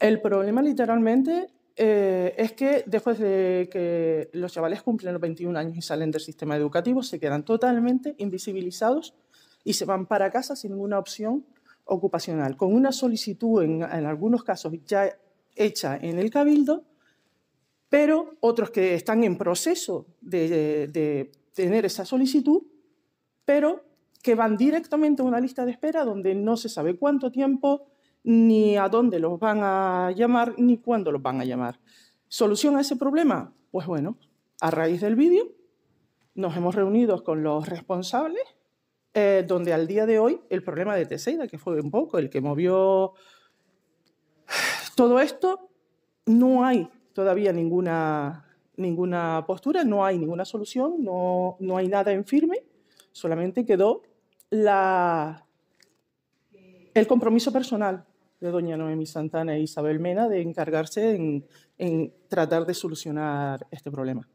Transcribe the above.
El problema literalmente eh, es que después de que los chavales cumplen los 21 años y salen del sistema educativo, se quedan totalmente invisibilizados y se van para casa sin ninguna opción ocupacional. Con una solicitud, en, algunos casos, ya hecha en el cabildo, pero otros que están en proceso de tener esa solicitud, pero que van directamente a una lista de espera donde no se sabe cuánto tiempo, ni a dónde los van a llamar, ni cuándo los van a llamar. ¿Solución a ese problema? Pues bueno, a raíz del vídeo nos hemos reunido con los responsables, eh, donde al día de hoy el problema de Teseida, que fue un poco el que movió todo esto, no hay todavía ninguna, ninguna postura, no hay ninguna solución, no hay nada en firme, solamente quedó la, el compromiso personal de doña Noemi Santana e Isabel Mena de encargarse en, en tratar de solucionar este problema.